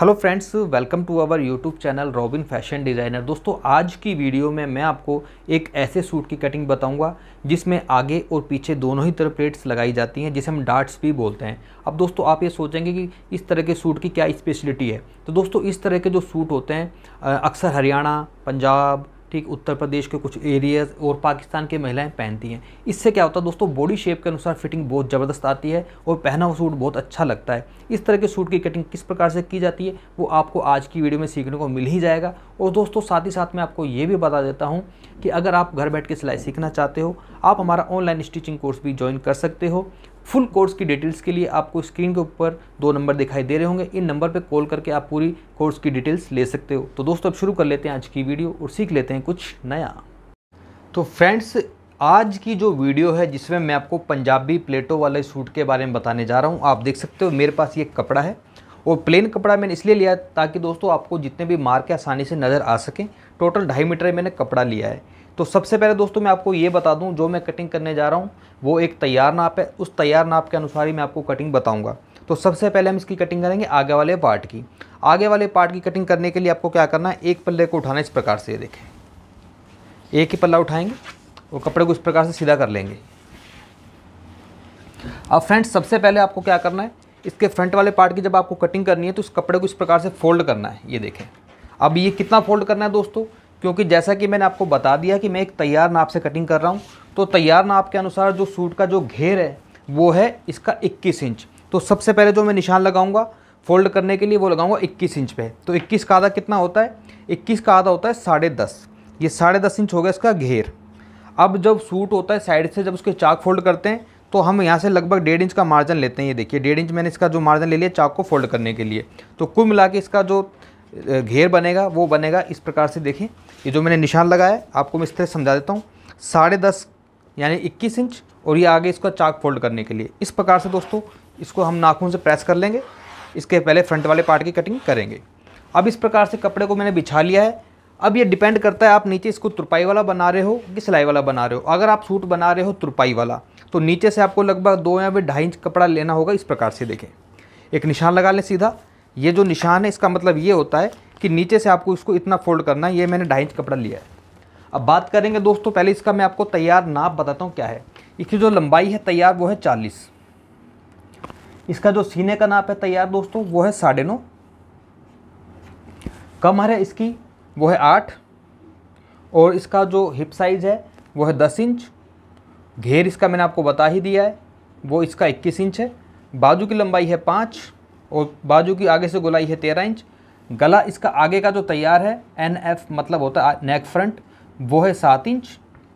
hello friends welcome to our YouTube channel Robin fashion designer दोस्तों आज की video में मैं आपको एक ऐसे सूट की कटिंग बताऊंगा जिसमें आगे और पीछे दोनों ही तरफ प्लेट्स लगाई जाती हैं जिसे हम डार्ट्स भी बोलते हैं अब दोस्तों आप ये सोचेंगे कि इस तरह के सूट की क्या स्पेशलिटी है तो दोस्तों इस तरह के जो सूट होते हैं अक्सर हरियाणा पंजाब ठीक उत्तर प्रदेश के कुछ एरियाज और पाकिस्तान की महिलाएं पहनती हैं इससे क्या होता है दोस्तों बॉडी शेप के अनुसार फिटिंग बहुत ज़बरदस्त आती है और पहना हुआ सूट बहुत अच्छा लगता है इस तरह के सूट की कटिंग किस प्रकार से की जाती है वो आपको आज की वीडियो में सीखने को मिल ही जाएगा और दोस्तों साथ ही साथ मैं आपको ये भी बता देता हूँ कि अगर आप घर बैठ के सिलाई सीखना चाहते हो आप हमारा ऑनलाइन स्टिचिंग कोर्स भी ज्वाइन कर सकते हो फुल कोर्स की डिटेल्स के लिए आपको स्क्रीन के ऊपर दो नंबर दिखाई दे रहे होंगे इन नंबर पर कॉल करके आप पूरी कोर्स की डिटेल्स ले सकते हो तो दोस्तों अब शुरू कर लेते हैं आज की वीडियो और सीख लेते हैं कुछ नया तो फ्रेंड्स आज की जो वीडियो है जिसमें मैं आपको पंजाबी प्लेटो वाले सूट के बारे में बताने जा रहा हूँ आप देख सकते हो मेरे पास ये कपड़ा है और प्लेन कपड़ा मैंने इसलिए लिया ताकि दोस्तों आपको जितने भी मार्क आसानी से नज़र आ सकें टोटल ढाई मीटर मैंने कपड़ा लिया है तो सबसे पहले दोस्तों मैं आपको ये बता दूं जो मैं कटिंग करने जा रहा हूँ वो एक तैयार नाप है उस तैयार नाप के अनुसार ही मैं आपको कटिंग बताऊँगा तो सबसे पहले हम इसकी कटिंग करेंगे आगे वाले पार्ट की आगे वाले पार्ट की कटिंग करने के लिए आपको क्या करना है एक पल्ले को उठाना इस प्रकार से ये देखें एक ही पल्ला उठाएंगे और कपड़े को इस प्रकार से सीधा कर लेंगे अब फ्रेंड्स सबसे पहले आपको क्या करना है इसके फ्रंट वाले पार्ट की जब आपको कटिंग करनी है तो उस कपड़े को इस प्रकार से फोल्ड करना है ये देखें अब ये कितना फोल्ड करना है दोस्तों क्योंकि जैसा कि मैंने आपको बता दिया कि मैं एक तैयार नाप से कटिंग कर रहा हूँ तो तैयार नाप के अनुसार जो सूट का जो घेर है वो है इसका 21 इंच तो सबसे पहले जो मैं निशान लगाऊंगा फोल्ड करने के लिए वो लगाऊंगा 21 इंच पे तो 21 का आधा कितना होता है 21 का आधा होता है साढ़े दस ये साढ़े दस इंच हो गया इसका घेर अब जब सूट होता है साइड से जब उसके चाक फोल्ड करते हैं तो हम यहाँ से लगभग डेढ़ इंच का मार्जिन लेते हैं ये देखिए डेढ़ इंच मैंने इसका जो मार्जिन ले लिया चाक को फोल्ड करने के लिए तो कुल मिला के इसका जो घेर बनेगा वो बनेगा इस प्रकार से देखें ये जो मैंने निशान लगाया है आपको मैं इस तरह समझा देता हूँ साढ़े दस यानी इक्कीस इंच और ये आगे इसका चाक फोल्ड करने के लिए इस प्रकार से दोस्तों इसको हम नाखून से प्रेस कर लेंगे इसके पहले फ्रंट वाले पार्ट की कटिंग करेंगे अब इस प्रकार से कपड़े को मैंने बिछा लिया है अब ये डिपेंड करता है आप नीचे इसको तुरपाई वाला बना रहे हो कि सिलाई वाला बना रहे हो अगर आप सूट बना रहे हो तुरपाई वाला तो नीचे से आपको लगभग दो या फिर ढाई इंच कपड़ा लेना होगा इस प्रकार से देखें एक निशान लगा लें सीधा ये जो निशान है इसका मतलब ये होता है कि नीचे से आपको इसको इतना फोल्ड करना है ये मैंने ढाई इंच कपड़ा लिया है अब बात करेंगे दोस्तों पहले इसका मैं आपको तैयार नाप बताता हूँ क्या है इसकी जो लंबाई है तैयार वो है चालीस इसका जो सीने का नाप है तैयार दोस्तों वो है साढ़े नौ कमर है इसकी वो है आठ और इसका जो हिप साइज़ है वो है दस इंच घेर इसका मैंने आपको बता ही दिया है वो इसका इक्कीस इंच है बाजू की लंबाई है पाँच और बाजू की आगे से गोलाई है तेरह इंच गला इसका आगे का जो तैयार है एन एफ मतलब होता है नेक फ्रंट वो है सात इंच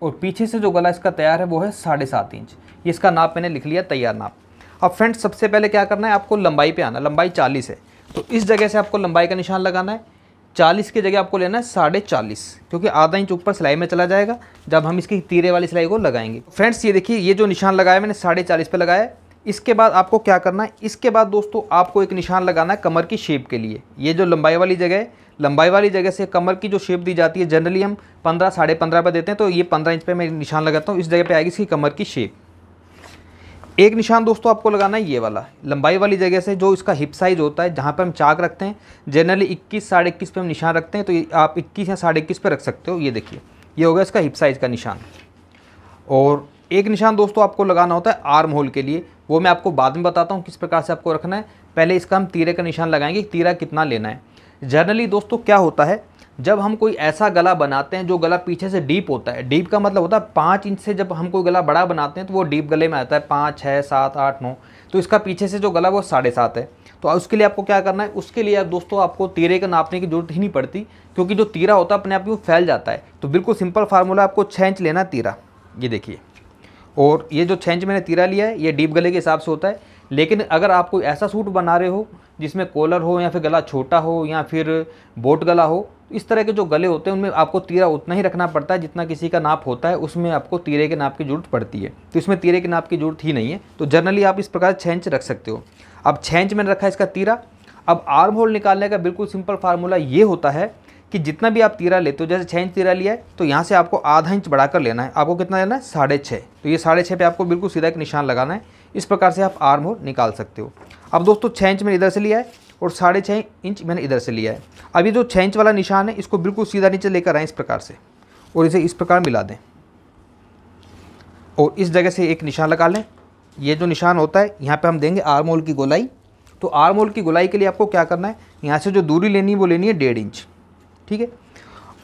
और पीछे से जो गला इसका तैयार है वो है साढ़े सात इंच इसका नाप मैंने लिख लिया तैयार नाप अब फ्रेंड्स सबसे पहले क्या करना है आपको लंबाई पे आना लंबाई चालीस है तो इस जगह से आपको लंबाई का निशान लगाना है चालीस की जगह आपको लेना है साढ़े चालीस क्योंकि आधा इंच ऊपर सिलाई में चला जाएगा जब हम इसकी तीरे वाली सिलाई को लगाएंगे फ्रेंड्स ये देखिए ये जो निशान लगाया मैंने साढ़े चालीस पर लगाया इसके बाद आपको क्या करना है इसके बाद दोस्तों आपको एक निशान लगाना है कमर की शेप के लिए ये जो लंबाई वाली जगह है लंबाई वाली जगह से कमर की जो शेप दी जाती है जनरली हम पंद्रह साढ़े पंद्रह पर देते हैं तो ये पंद्रह इंच पे मैं निशान लगाता हूँ इस जगह पे आएगी इसकी कमर की शेप एक निशान दोस्तों आपको लगाना है ये वाला लंबाई वाली जगह से जो इसका हिप साइज़ होता है जहाँ पर हम चाक रखते हैं जनरली इक्कीस साढ़े इक्कीस हम निशान रखते हैं तो आप इक्कीस या साढ़े इक्कीस रख सकते हो ये देखिए ये होगा इसका हिप साइज़ का निशान और एक निशान दोस्तों आपको लगाना होता है आर्म होल के लिए वो मैं आपको बाद में बताता हूँ किस प्रकार से आपको रखना है पहले इसका हम तीरे का निशान लगाएंगे तीरा कितना लेना है जनरली दोस्तों क्या होता है जब हम कोई ऐसा गला बनाते हैं जो गला पीछे से डीप होता है डीप का मतलब होता है पाँच इंच से जब हम कोई गला बड़ा बनाते हैं तो वो डीप गले में आता है पाँच छः सात आठ नौ तो इसका पीछे से जो गला वो साढ़े सात है तो उसके लिए आपको क्या करना है उसके लिए आप दोस्तों आपको तीरे का नापने की जरूरत ही नहीं पड़ती क्योंकि जो तीरा होता है अपने आप में फैल जाता है तो बिल्कुल सिंपल फार्मूला आपको छः इंच लेना तीरा ये देखिए और ये जो छः इंच मैंने तीरा लिया है ये डीप गले के हिसाब से होता है लेकिन अगर आप कोई ऐसा सूट बना रहे हो जिसमें कॉलर हो या फिर गला छोटा हो या फिर बोट गला हो इस तरह के जो गले होते हैं उनमें आपको तीरा उतना ही रखना पड़ता है जितना किसी का नाप होता है उसमें आपको तीरे के नाप की जरूरत पड़ती है तो इसमें तीरे के नाप की जरूरत ही नहीं है तो जनरली आप इस प्रकार छः इंच रख सकते हो अब छः इंच मैंने रखा है इसका तीरा अब आर्म होल निकालने का बिल्कुल सिंपल फार्मूला ये होता है कि जितना भी आप तीरा लेते हो जैसे छः इंच तीरा लिया है तो यहाँ से आपको आधा इंच बढ़ाकर लेना है आपको कितना लेना है साढ़े छः तो ये साढ़े छः पर आपको बिल्कुल सीधा एक निशान लगाना है इस प्रकार से आप आर्म हो निकाल सकते हो अब दोस्तों छः इंच मैंने इधर से लिया है और साढ़े छः इंच मैंने इधर से लिया है अब ये जो छः इंच वाला निशान है इसको बिल्कुल सीधा नीचे लेकर आएँ इस प्रकार से और इसे इस प्रकार मिला दें और इस जगह से एक निशान लगा लें ये जो निशान होता है यहाँ पर हम देंगे आर्म होल की गोलाई तो आर्म होल की गोलाई के लिए आपको क्या करना है यहाँ से जो दूरी लेनी है वो लेनी है डेढ़ इंच ठीक है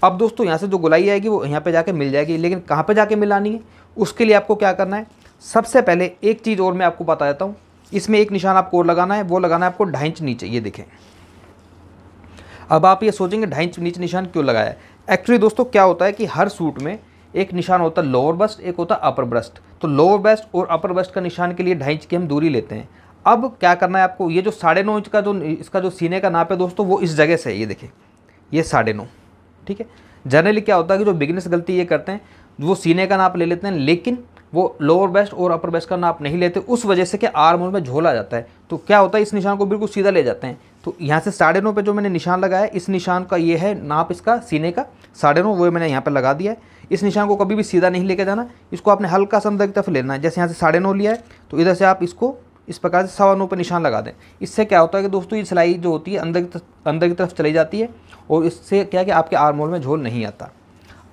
अब दोस्तों यहाँ से जो गोलाई आएगी वो यहाँ पे जाके मिल जाएगी लेकिन कहाँ पे जाके मिलानी है उसके लिए आपको क्या करना है सबसे पहले एक चीज़ और मैं आपको बता देता हूँ इसमें एक निशान आपको और लगाना है वो लगाना है आपको ढाई इंच नीचे ये देखें अब आप ये सोचेंगे ढाई इंच नीचे निशान क्यों लगाया है एक्चुअली दोस्तों क्या होता है कि हर सूट में एक निशान होता है लोअर बस्ट एक होता है अपर ब्रस्ट तो लोअर बेस्ट और अपर बस्ट का निशान के लिए ढाई इंच की हम दूरी लेते हैं अब क्या करना है आपको ये जो साढ़े नौ इंच का जो इसका जो सीने का नाप है दोस्तों वो इस जगह से है ये देखें ये साढ़े नौ ठीक है जनरली क्या होता है कि जो बिगनेस गलती ये करते हैं वो सीने का नाप ले लेते हैं लेकिन वो लोअर बेस्ट और अपर बेस्ट का नाप नहीं लेते उस वजह से कि आर्म में झोला जाता है तो क्या होता है इस निशान को बिल्कुल सीधा ले जाते हैं तो यहाँ से साढ़े नौ पर जो मैंने निशान लगाया इस निशान का ये है नाप इसका सीने का साढ़े नौ वो मैंने यहाँ पर लगा दिया है इस निशान को कभी भी सीधा नहीं लेके जाना इसको आपने हल्का समय की तरफ लेना है जैसे यहाँ से साढ़े नौ लिया है तो इधर से आप इसको इस प्रकार से सवा नौ पर निशान लगा दें इससे क्या होता है कि दोस्तों ये सिलाई जो होती है अंदर की अंदर की तरफ चली जाती है और इससे क्या है कि आपके आर्म होल में झोल नहीं आता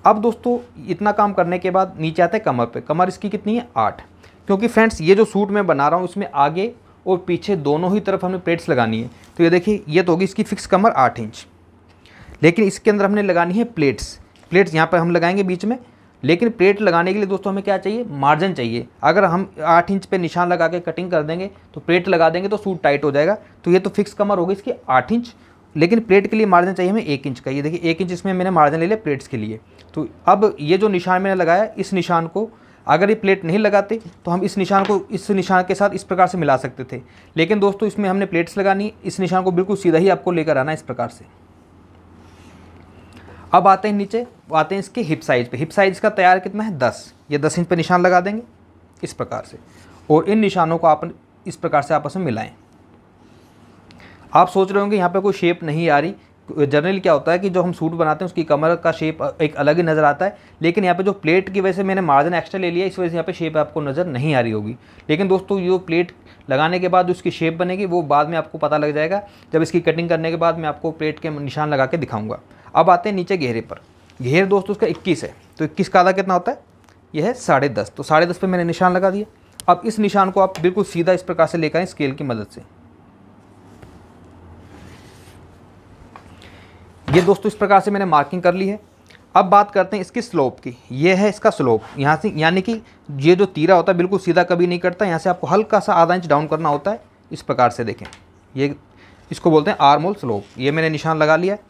अब दोस्तों इतना काम करने के बाद नीचे आते हैं कमर पे कमर इसकी कितनी है आठ क्योंकि फ्रेंड्स ये जो सूट मैं बना रहा हूँ इसमें आगे और पीछे दोनों ही तरफ हमें प्लेट्स लगानी है तो ये देखिए ये तो होगी इसकी फिक्स कमर आठ इंच लेकिन इसके अंदर हमने लगानी है प्लेट्स प्लेट्स यहाँ पर हम लगाएंगे बीच में लेकिन प्लेट लगाने के लिए दोस्तों हमें क्या चाहिए मार्जिन चाहिए अगर हम आठ इंच पे निशान लगा के कटिंग कर देंगे तो प्लेट लगा देंगे तो सूट टाइट हो जाएगा तो ये तो फिक्स कमर होगी इसकी आठ इंच लेकिन प्लेट के लिए मार्जिन चाहिए हमें एक इंच का ये देखिए एक इंच इसमें मैंने मार्जिन ले लिया प्लेट्स के लिए तो अब ये जो निशान मैंने लगाया इस निशान को अगर ये प्लेट नहीं लगाते तो हम इस निशान को इस निशान के साथ इस प्रकार से मिला सकते थे लेकिन दोस्तों इसमें हमने प्लेट्स लगानी इस निशान को बिल्कुल सीधा ही आपको लेकर आना इस प्रकार से अब आते हैं नीचे आते हैं इसके हिप साइज़ पे हिप साइज़ का तैयार कितना है दस ये दस इंच पर निशान लगा देंगे इस प्रकार से और इन निशानों को आप इस प्रकार से आपस में मिलाएं आप सोच रहे होंगे यहाँ पे कोई शेप नहीं आ रही जनरली क्या होता है कि जो हम सूट बनाते हैं उसकी कमर का शेप एक अलग ही नज़र आता है लेकिन यहाँ पे जो प्लेट की वजह से मैंने मार्जिन एक्स्ट्रा ले लिया इस वजह से यहाँ पे शेप आपको नज़र नहीं आ रही होगी लेकिन दोस्तों ये प्लेट लगाने के बाद उसकी शेप बनेगी वो बाद में आपको पता लग जाएगा जब इसकी कटिंग करने के बाद मैं आपको प्लेट के निशान लगा के दिखाऊँगा अब आते हैं नीचे घेरे पर घेर दोस्तों उसका इक्कीस है तो इक्कीस का आधा कितना होता है यह है साढ़े दस तो साढ़े दस पर मैंने निशान लगा दिया अब इस निशान को आप बिल्कुल सीधा इस प्रकार से लेकर आए स्केल की मदद से ये दोस्तों इस प्रकार से मैंने मार्किंग कर ली है अब बात करते हैं इसकी स्लोप की यह है इसका स्लोप यहाँ से यानी कि ये जो तीरा होता है बिल्कुल सीधा कभी नहीं करता यहाँ से आपको हल्का सा आधा इंच डाउन करना होता है इस प्रकार से देखें ये इसको बोलते हैं आर्मोल स्लोप ये मैंने निशान लगा लिया है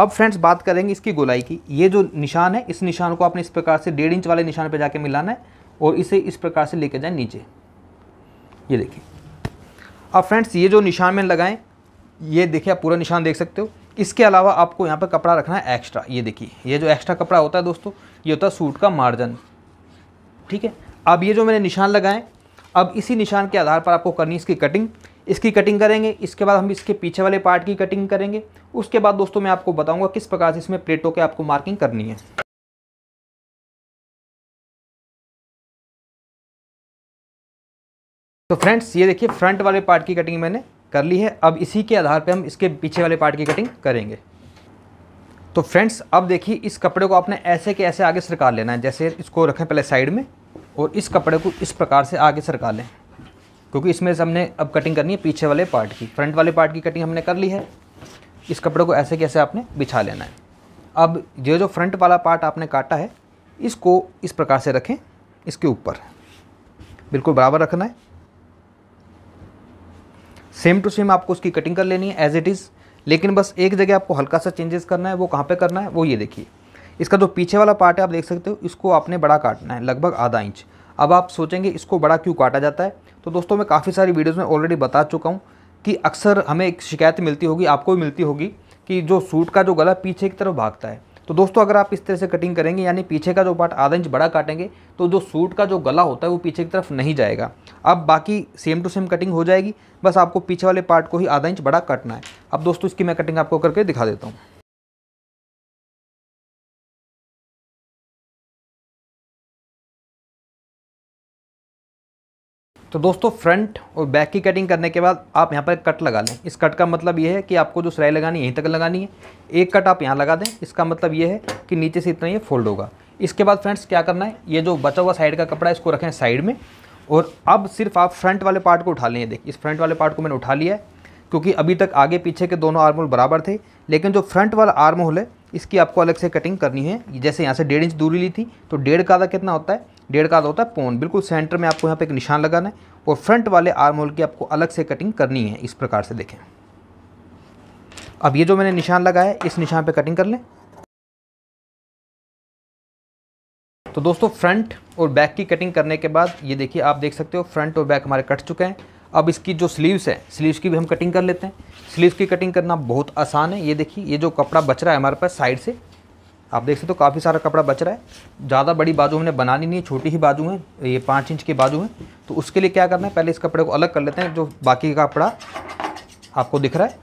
अब फ्रेंड्स बात करेंगे इसकी गोलाई की ये जो निशान है इस निशान को आपने इस प्रकार से डेढ़ इंच वाले निशान पर जाके मिलाना है और इसे इस प्रकार से लेके जाए नीचे ये देखिए अब फ्रेंड्स ये जो निशान मैंने लगाएं ये देखिए आप पूरा निशान देख सकते हो इसके अलावा आपको यहाँ पर कपड़ा रखना है एक्स्ट्रा ये देखिए ये जो एक्स्ट्रा कपड़ा होता है दोस्तों ये होता है सूट का मार्जन ठीक है अब ये जो मैंने निशान लगाएं अब इसी निशान के आधार पर आपको करनी इसकी कटिंग इसकी कटिंग करेंगे इसके बाद हम इसके पीछे वाले पार्ट की कटिंग करेंगे उसके बाद दोस्तों मैं आपको बताऊंगा किस प्रकार से इसमें प्लेटों के आपको मार्किंग करनी है तो फ्रेंड्स ये देखिए फ्रंट वाले पार्ट की कटिंग मैंने कर ली है अब इसी के आधार पर हम इसके पीछे वाले पार्ट की कटिंग करेंगे तो फ्रेंड्स अब देखिए इस कपड़े को आपने ऐसे के ऐसे आगे सरकार लेना है जैसे इसको रखें पहले साइड में और इस कपड़े को इस प्रकार से आगे सरका लें क्योंकि इसमें से हमने अब कटिंग करनी है पीछे वाले पार्ट की फ्रंट वाले पार्ट की कटिंग हमने कर ली है इस कपड़े को ऐसे कैसे आपने बिछा लेना है अब ये जो फ्रंट वाला पार्ट आपने काटा है इसको इस प्रकार से रखें इसके ऊपर बिल्कुल बराबर रखना है सेम टू सेम आपको उसकी कटिंग कर लेनी है एज इट इज़ लेकिन बस एक जगह आपको हल्का सा चेंजेस करना है वो कहाँ पे करना है वो ये देखिए इसका जो पीछे वाला पार्ट है आप देख सकते हो इसको आपने बड़ा काटना है लगभग आधा इंच अब आप सोचेंगे इसको बड़ा क्यों काटा जाता है तो दोस्तों मैं काफ़ी सारी वीडियोज़ में ऑलरेडी बता चुका हूँ कि अक्सर हमें एक शिकायत मिलती होगी आपको भी मिलती होगी कि जो सूट का जो गला पीछे की तरफ भागता है तो दोस्तों अगर आप इस तरह से कटिंग करेंगे यानी पीछे का जो पार्ट आधा इंच बड़ा काटेंगे तो जो सूट का जो गला होता है वो पीछे की तरफ नहीं जाएगा अब बाकी सेम टू सेम कटिंग हो जाएगी बस आपको पीछे वाले पार्ट को ही आधा इंच बड़ा काटना है अब दोस्तों इसकी मैं कटिंग आपको करके दिखा देता हूँ तो दोस्तों फ्रंट और बैक की कटिंग करने के बाद आप यहाँ पर कट लगा लें इस कट का मतलब ये है कि आपको जो सिलाई लगानी है यहीं तक लगानी है एक कट आप यहाँ लगा दें इसका मतलब ये है कि नीचे से इतना ये फोल्ड होगा इसके बाद फ्रेंड्स क्या करना है ये जो बचा हुआ साइड का कपड़ा इसको रखें साइड में और अब सिर्फ आप फ्रंट वाले पार्ट को उठा लें देखिए इस फ्रंट वाले पार्ट को मैंने उठा लिया है क्योंकि अभी तक आगे पीछे के दोनों आर्म होल बराबर थे लेकिन जो फ्रंट वाला आर्म होल है इसकी आपको अलग से कटिंग करनी है जैसे यहाँ से डेढ़ इंच दूरी ली थी तो डेढ़ का आधा कितना होता है डेढ़ का आधा होता है पौन बिल्कुल सेंटर में आपको यहाँ पे एक निशान लगाना है और फ्रंट वाले आर्म होल की आपको अलग से कटिंग करनी है इस प्रकार से देखें अब ये जो मैंने निशान लगाया है इस निशान पर कटिंग कर लें तो दोस्तों फ्रंट और बैक की कटिंग करने के बाद ये देखिए आप देख सकते हो फ्रंट और बैक हमारे कट चुके हैं अब इसकी जो स्लीव्स है स्लीव्स की भी हम कटिंग कर लेते हैं स्लीव्स की कटिंग करना बहुत आसान है ये देखिए ये जो कपड़ा बच रहा है हमारे पास साइड से आप देख सकते हो तो काफ़ी सारा कपड़ा बच रहा है ज़्यादा बड़ी बाजू हमने बनानी नहीं है छोटी ही बाजू है ये पाँच इंच की बाजू हैं तो उसके लिए क्या करना है पहले इस कपड़े को अलग कर लेते हैं जो बाकी का कपड़ा आपको दिख रहा है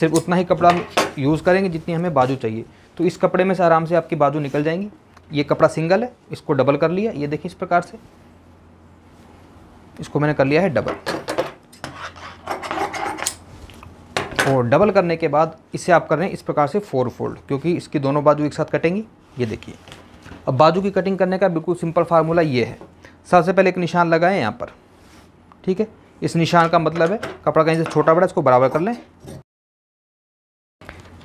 सिर्फ उतना ही कपड़ा यूज़ करेंगे जितनी हमें बाजू चाहिए तो इस कपड़े में से आराम से आपकी बाजू निकल जाएंगी ये कपड़ा सिंगल है इसको डबल कर लिया ये देखिए इस प्रकार से इसको मैंने कर लिया है डबल और डबल करने के बाद इसे आप कर रहे हैं इस प्रकार से फोर फोल्ड क्योंकि इसकी दोनों बाजू एक साथ कटेंगी ये देखिए अब बाजू की कटिंग करने का बिल्कुल सिंपल फार्मूला ये है सबसे पहले एक निशान लगाएं यहाँ पर ठीक है इस निशान का मतलब है कपड़ा कहीं से छोटा बड़ा इसको बराबर कर लें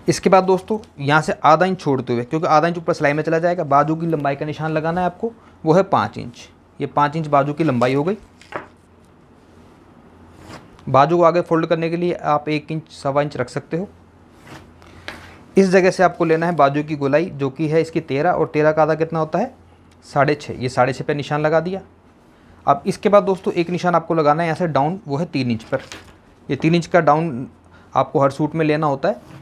इसके बाद दोस्तों यहाँ से आधा इंच छोड़ते हुए क्योंकि आधा इंच ऊपर सिलाई में चला जाएगा बाजू की लंबाई का निशान लगाना है आपको वो है पाँच इंच ये पाँच इंच बाजू की लंबाई हो गई बाजू को आगे फोल्ड करने के लिए आप एक इंच सवा इंच रख सकते हो इस जगह से आपको लेना है बाजू की गोलाई जो कि है इसकी तेरह और तेरह का आधा कितना होता है साढ़े छः ये साढ़े छः पर निशान लगा दिया अब इसके बाद दोस्तों एक निशान आपको लगाना है यहाँ से डाउन वो है तीन इंच पर ये तीन इंच का डाउन आपको हर सूट में लेना होता है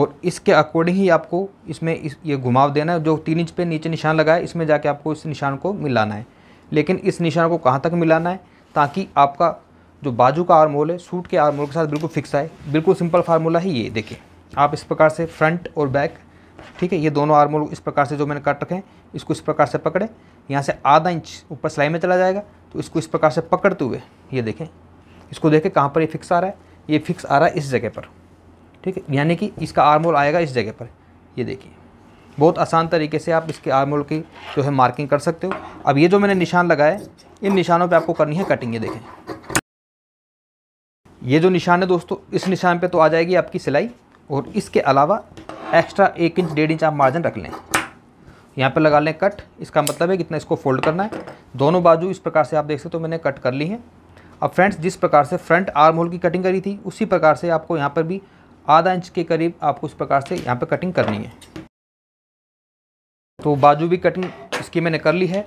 और इसके अकॉर्डिंग ही आपको इसमें इस ये घुमाव देना है जो तीन इंच पे नीचे निशान लगाए इसमें जाके आपको इस निशान को मिलाना है लेकिन इस निशान को कहाँ तक मिलाना है ताकि आपका जो बाजू का आर्म होल है सूट के आर्म होल के साथ बिल्कुल फिक्स आए बिल्कुल सिंपल फार्मूला है ये देखिए आप इस प्रकार से फ्रंट और बैक ठीक है ये दोनों आर्म होल इस प्रकार से जो मैंने कट रखे हैं इसको इस प्रकार से पकड़ें यहाँ से आधा इंच ऊपर सिलाई में चला जाएगा तो इसको इस प्रकार से पकड़ते हुए ये देखें इसको देखें कहाँ पर ये फिक्स आ रहा है ये फिक्स आ रहा है इस जगह पर ठीक है यानी कि इसका आर्म होल आएगा इस जगह पर ये देखिए बहुत आसान तरीके से आप इसके आर्म होल की जो है मार्किंग कर सकते हो अब ये जो मैंने निशान लगाए इन निशानों पे आपको करनी है कटिंग ये देखें ये जो निशान है दोस्तों इस निशान पे तो आ जाएगी आपकी सिलाई और इसके अलावा एक्स्ट्रा एक इंच डेढ़ इंच आप मार्जिन रख लें यहाँ पर लगा लें कट इसका मतलब है कितना इसको फोल्ड करना है दोनों बाजू इस प्रकार से आप देख सकते हो तो मैंने कट कर ली है अब फ्रेंड्स जिस प्रकार से फ्रंट आर्म होल की कटिंग करी थी उसी प्रकार से आपको यहाँ पर भी आधा इंच के करीब आपको इस प्रकार से यहाँ पर कटिंग करनी है तो बाजू भी कटिंग इसकी मैंने कर ली है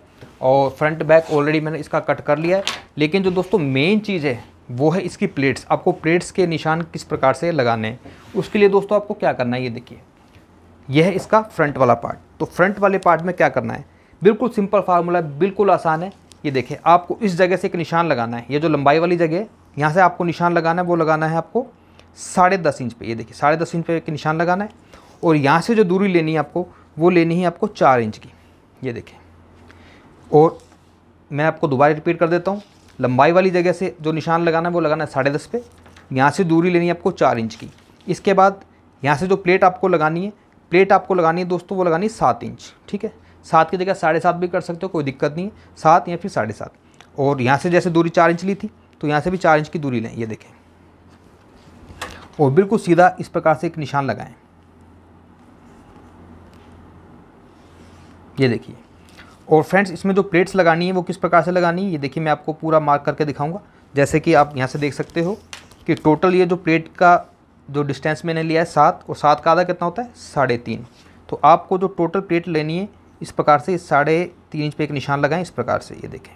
और फ्रंट बैक ऑलरेडी मैंने इसका कट कर लिया है लेकिन जो दोस्तों मेन चीज़ है वो है इसकी प्लेट्स आपको प्लेट्स के निशान किस प्रकार से लगाने उसके लिए दोस्तों आपको क्या करना है ये देखिए यह है इसका फ्रंट वाला पार्ट तो फ्रंट वाले पार्ट में क्या करना है बिल्कुल सिंपल फार्मूला बिल्कुल आसान है ये देखिए आपको इस जगह से एक निशान लगाना है ये जो लंबाई वाली जगह है यहाँ से आपको निशान लगाना है वो लगाना है आपको साढ़े दस इंच पे ये देखिए साढ़े दस इंच पे एक निशान लगाना है और यहाँ से जो दूरी लेनी है आपको वो लेनी है आपको चार इंच की ये देखिए और मैं आपको दोबारा रिपीट कर देता हूँ लंबाई वाली जगह से जो निशान लगाना है वो लगाना है साढ़े दस पे यहाँ से दूरी लेनी है आपको चार इंच की इसके बाद यहाँ से जो प्लेट आपको लगानी है प्लेट आपको लगानी है दोस्तों वो लगानी है सात इंच ठीक है सात की जगह साढ़े सात भी कर सकते हो कोई दिक्कत नहीं है सात या फिर साढ़े सात और यहाँ से जैसे दूरी चार इंच ली थी तो यहाँ से भी चार इंच की दूरी लें ये देखें और बिल्कुल सीधा इस प्रकार से एक निशान लगाएं ये देखिए और फ्रेंड्स इसमें जो प्लेट्स लगानी है वो किस प्रकार से लगानी है ये देखिए मैं आपको पूरा मार्क करके दिखाऊंगा जैसे कि आप यहाँ से देख सकते हो कि टोटल ये जो प्लेट का जो डिस्टेंस मैंने लिया है सात और सात का आधा कितना होता है साढ़े तीन तो आपको जो टोटल प्लेट लेनी है इस प्रकार से साढ़े तीन इंच पर एक निशान लगाएं इस प्रकार से ये देखें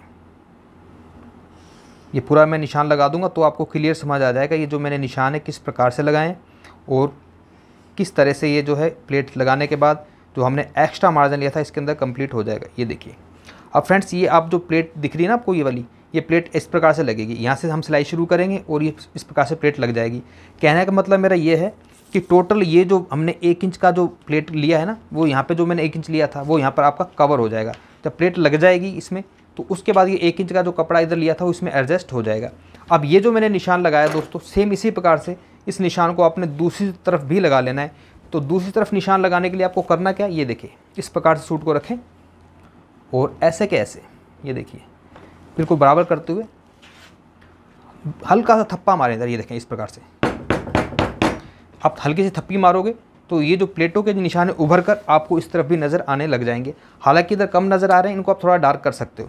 ये पूरा मैं निशान लगा दूंगा तो आपको क्लियर समझ आ जाएगा ये जो मैंने निशान है किस प्रकार से लगाएं और किस तरह से ये जो है प्लेट लगाने के बाद जो तो हमने एक्स्ट्रा मार्जिन लिया था इसके अंदर कंप्लीट हो जाएगा ये देखिए अब फ्रेंड्स ये आप जो प्लेट दिख रही है ना आपको ये वाली ये प्लेट इस प्रकार से लगेगी यहाँ से हम सिलाई शुरू करेंगे और ये इस प्रकार से प्लेट लग जाएगी कहने का मतलब मेरा ये है कि टोटल ये जो हमने एक इंच का जो प्लेट लिया है ना वो यहाँ पे जो मैंने एक इंच लिया था वो यहाँ पर आपका कवर हो जाएगा जब प्लेट लग जाएगी इसमें तो उसके बाद ये एक इंच का जो कपड़ा इधर लिया था उसमें एडजस्ट हो जाएगा अब ये जो मैंने निशान लगाया दोस्तों सेम इसी प्रकार से इस निशान को आपने दूसरी तरफ भी लगा लेना है तो दूसरी तरफ निशान लगाने के लिए आपको करना क्या ये देखिए इस प्रकार से सूट को रखें और ऐसे के ऐसे ये देखिए बिल्कुल बराबर करते हुए हल्का सा थप्पा मारें इधर ये देखें इस प्रकार से आप हल्की से थप्पी मारोगे तो ये जो प्लेटों के जो निशान है उभर कर आपको इस तरफ भी नज़र आने लग जाएंगे हालांकि इधर कम नज़र आ रहे हैं इनको आप थोड़ा डार्क कर सकते हो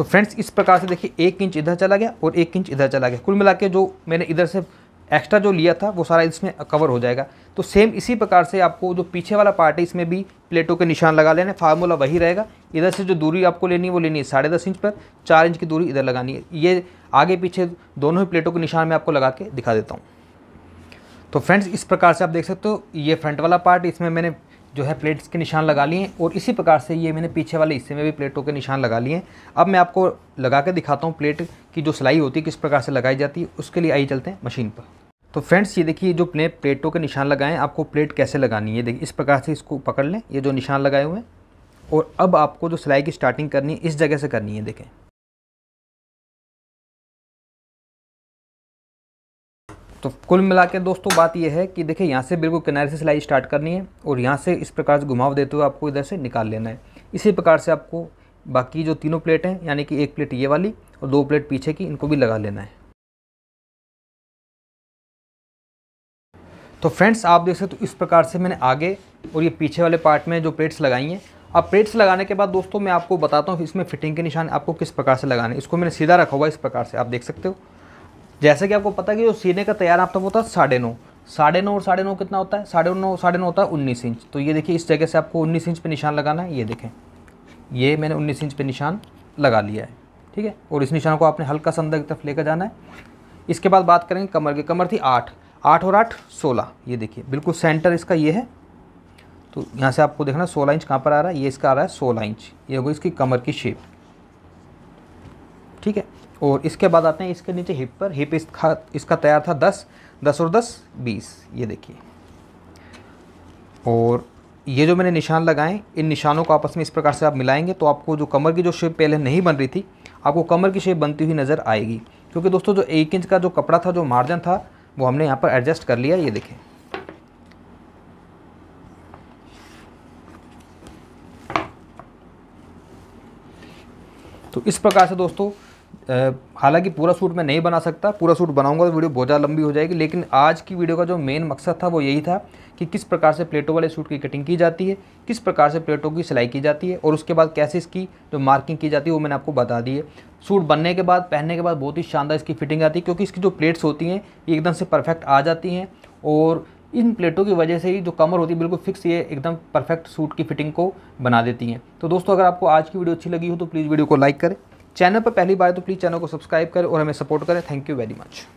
तो फ्रेंड्स इस प्रकार से देखिए एक इंच इधर चला गया और एक इंच इधर चला गया कुल मिला जो मैंने इधर से एक्स्ट्रा जो लिया था वो सारा इसमें कवर हो जाएगा तो सेम इसी प्रकार से आपको जो पीछे वाला पार्ट है इसमें भी प्लेटों के निशान लगा लेने फार्मूला वही रहेगा इधर से जो दूरी आपको लेनी है वो लेनी है साढ़े दस इंच पर चार इंच की दूरी इधर लगानी है ये आगे पीछे दोनों ही प्लेटों के निशान में आपको लगा के दिखा देता हूँ तो फ्रेंड्स इस प्रकार से आप देख सकते हो ये फ्रंट वाला पार्ट इसमें मैंने जो है प्लेट्स के निशान लगा लिए और इसी प्रकार से ये मैंने पीछे वाले हिस्से में भी प्लेटों के निशान लगा लिए अब मैं आपको लगा के दिखाता हूँ प्लेट की जो सिलाई होती है किस प्रकार से लगाई जाती है उसके लिए आइए चलते हैं मशीन पर तो फ्रेंड्स ये देखिए जो प्ले प्लेटों के निशान लगाएं आपको प्लेट कैसे लगानी है देखिए इस प्रकार से इसको पकड़ लें ये जो निशान लगाए हुए हैं और अब आपको जो सिलाई की स्टार्टिंग करनी है इस जगह से करनी है देखें तो कुल मिला के दोस्तों बात यह है कि देखिए यहाँ से बिल्कुल किनारे से सिलाई स्टार्ट करनी है और यहाँ से इस प्रकार से घुमाव देते हुए आपको इधर से निकाल लेना है इसी प्रकार से आपको बाकी जो तीनों प्लेट हैं यानी कि एक प्लेट ये वाली और दो प्लेट पीछे की इनको भी लगा लेना है तो फ्रेंड्स आप देख सकते हो तो इस प्रकार से मैंने आगे और ये पीछे वाले पार्ट में जो प्लेट्स लगाई हैं अब प्लेट्स लगाने के बाद दोस्तों मैं आपको बताता हूँ इसमें फिटिंग के निशान आपको किस प्रकार से लगाने इसको मैंने सीधा रखा हुआ इस प्रकार से आप देख सकते हो जैसे कि आपको पता है कि जो सीने का तैयार आपका था होता है साढ़े नौ साढ़े नौ और साढ़े नौ कितना होता है साढ़े नौ साढ़े नौ होता है उन्नीस इंच तो ये देखिए इस जगह से आपको उन्नीस इंच पे निशान लगाना है ये देखें ये मैंने उन्नीस इंच पे निशान लगा लिया है ठीक है और इस निशान को आपने हल्का सा अंदर की तरफ लेकर जाना है इसके बाद बात करेंगे कमर की कमर थी आठ आठ और आठ सोलह ये देखिए बिल्कुल सेंटर इसका ये है तो यहाँ से आपको देखना सोलह इंच कहाँ पर आ रहा है ये इसका आ रहा है सोलह इंच ये हो गई इसकी कमर की शेप ठीक है और इसके बाद आते हैं इसके नीचे हिप पर हिप इसका इसका तैयार था दस दस और दस बीस ये देखिए और ये जो मैंने निशान लगाए इन निशानों को आपस में इस प्रकार से आप मिलाएंगे तो आपको जो कमर की जो शेप पहले नहीं बन रही थी आपको कमर की शेप बनती हुई नज़र आएगी क्योंकि दोस्तों जो एक इंच का जो कपड़ा था जो मार्जिन था वो हमने यहाँ पर एडजस्ट कर लिया ये देखें तो इस प्रकार से दोस्तों हालांकि पूरा सूट मैं नहीं बना सकता पूरा सूट बनाऊंगा तो वीडियो बहुत ज़्यादा लंबी हो जाएगी लेकिन आज की वीडियो का जो मेन मकसद था वो यही था कि किस प्रकार से प्लेटों वाले सूट की कटिंग की जाती है किस प्रकार से प्लेटों की सिलाई की जाती है और उसके बाद कैसे इसकी जो मार्किंग की जाती है वो मैंने आपको बता दी है सूट बनने के बाद पहनने के बाद बहुत ही शानदार इसकी फिटिंग आती है क्योंकि इसकी जो प्लेट्स होती हैं ये एकदम से परफेक्ट आ जाती हैं और इन प्लेटों की वजह से ही जो कमर होती है बिल्कुल फिक्स ये एकदम परफेक्ट सूट की फिटिंग को बना देती हैं तो दोस्तों अगर आपको आज की वीडियो अच्छी लगी हो तो प्लीज़ वीडियो को लाइक करें चैनल पर पहली बार तो प्लीज़ चैनल को सब्सक्राइब करें और हमें सपोर्ट करें थैंक यू वेरी मच